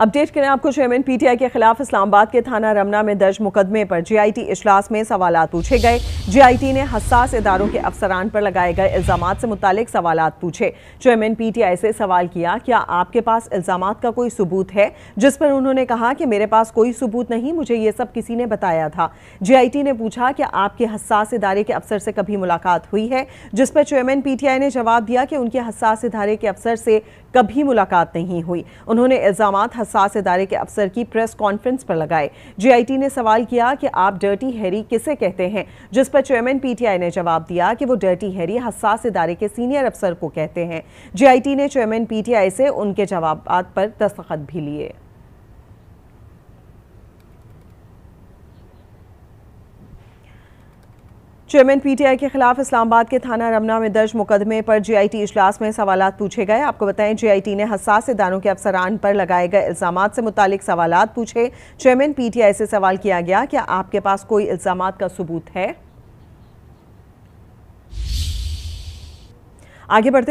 update करें आपको chairman PTI के खिलाफ इस्लामाबाद के थाना रमना में दर्ज मुकदमे पर जीआईटी इजलास में सवाल पूछे गए जीआईटी ने हसास इदारों के अफसरान पर लगाए गए इल्जाम से मुतल सवाल पूछे चेयरमैन पीटीआई से सवाल किया क्या आपके पास इल्जाम का कोई सबूत है जिस पर उन्होंने कहा कि मेरे पास कोई सबूत नहीं मुझे ये सब किसी ने बताया था टी ने पूछा कि आपके हसास इदारे के अफसर से कभी मुलाकात हुई है जिस पर चेयरमैन पीटीआई ने जवाब दिया कि उनके हसास इदारे के अफसर से कभी मुलाकात नहीं हुई उन्होंने इल्जाम हसास इदारे के अफसर की प्रेस कॉन्फ्रेंस पर लगाए जीआईटी ने सवाल किया कि आप डर्टी हैरी किसे कहते हैं जिस पर चेयरमैन पीटीआई ने जवाब दिया कि वो डर्टी हैरी हसास इदारे के सीनियर अफसर को कहते हैं जीआईटी ने चेयरमैन पीटीआई से उनके जवाब पर दस्तखत भी लिए चेयरमैन पीटीआई के खिलाफ इस्लामाबाद के थाना रमना में दर्ज मुकदमे पर जीआईटी इजलास में सवाल पूछे गए आपको बताएं जीआईटी ने हसास इदारों के अफसरान पर लगाए गए इल्जाम से मुतालिक सवाल पूछे चेयरमैन पीटीआई से सवाल किया गया क्या आपके पास कोई इल्जाम का सबूत है आगे बढ़ते